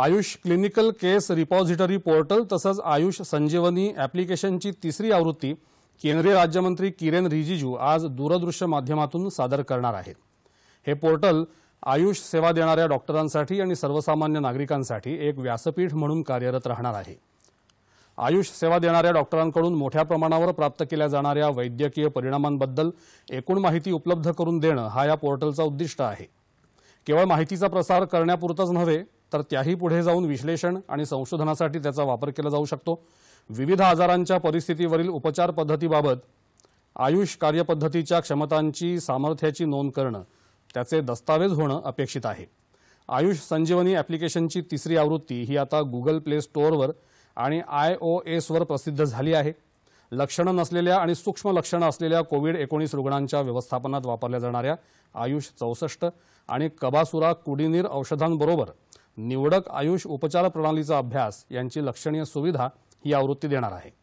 Ayush clinical case repository portal तसंच आयुष संजीवनी ॲप्लिकेशनची तिसरी आवृत्ती केंद्रीय राज्यमंत्री किरेन रिजिजू आज दूरदृश्य माध्यमातून सादर करणार आहेत हे पोर्टल आयुष सेवा देणाऱ्या डॉक्टरांसाठी आणि सर्वसामान्य नागरिकांसाठी एक व्यासपीठ म्हणून कार्यरत राहणार आहे आयुष सेवा देणाऱ्या डॉक्टरांकडून मोठ्या प्रमाणावर प्राप्त केल्या जाणाऱ्या वैद्यकीय परिणामांबद्दल एकूण माहिती उपलब्ध करून देणं हा या पोर्टलचा उद्दिष्ट आहे केवळ माहितीचा प्रसार करण्यापुरतंच नव्हे तर त्याही पुढे जाऊन विश्लेषण आणि संशोधनासाठी त्याचा वापर केला जाऊ शकतो विविध आजारांच्या परिस्थितीवरील उपचार पद्धतीबाबत आयुष कार्यपद्धतीच्या क्षमतांची सामर्थ्याची नोंद करणं त्याचे दस्तावेज होणं अपेक्षित आहे आयुष संजीवनी ऍप्लिकेशनची तिसरी आवृत्ती ही आता गुगल प्ले स्टोअरवर आणि आय ओ एसवर प्रसिद्ध झाली आहे लक्षणं नसलेल्या आणि सूक्ष्म लक्षणं असलेल्या कोविड एकोणीस रुग्णांच्या व्यवस्थापनात वापरल्या जाणाऱ्या आयुष चौसष्ट आणि कबासुरा कुडीनीर औषधांबरोबर निवडक आयुष उपचार प्रणालीचा अभ्यास यांची लक्षणीय सुविधा ही आवृत्ती देणार आहे